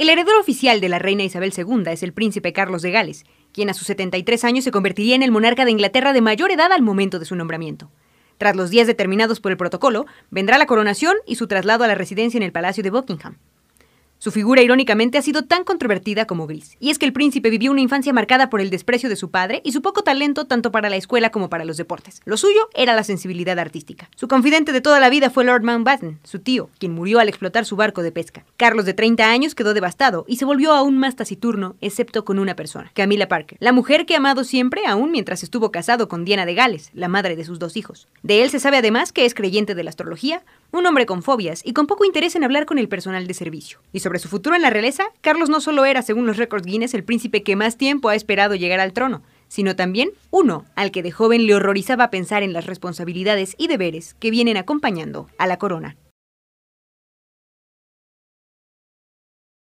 El heredero oficial de la reina Isabel II es el príncipe Carlos de Gales, quien a sus 73 años se convertiría en el monarca de Inglaterra de mayor edad al momento de su nombramiento. Tras los días determinados por el protocolo, vendrá la coronación y su traslado a la residencia en el Palacio de Buckingham. Su figura, irónicamente, ha sido tan controvertida como gris. Y es que el príncipe vivió una infancia marcada por el desprecio de su padre y su poco talento tanto para la escuela como para los deportes. Lo suyo era la sensibilidad artística. Su confidente de toda la vida fue Lord Mountbatten, su tío, quien murió al explotar su barco de pesca. Carlos, de 30 años, quedó devastado y se volvió aún más taciturno, excepto con una persona, Camila Parker, la mujer que ha amado siempre aún mientras estuvo casado con Diana de Gales, la madre de sus dos hijos. De él se sabe además que es creyente de la astrología, un hombre con fobias y con poco interés en hablar con el personal de servicio. Y sobre su futuro en la realeza, Carlos no solo era, según los récords Guinness, el príncipe que más tiempo ha esperado llegar al trono, sino también uno al que de joven le horrorizaba pensar en las responsabilidades y deberes que vienen acompañando a la corona.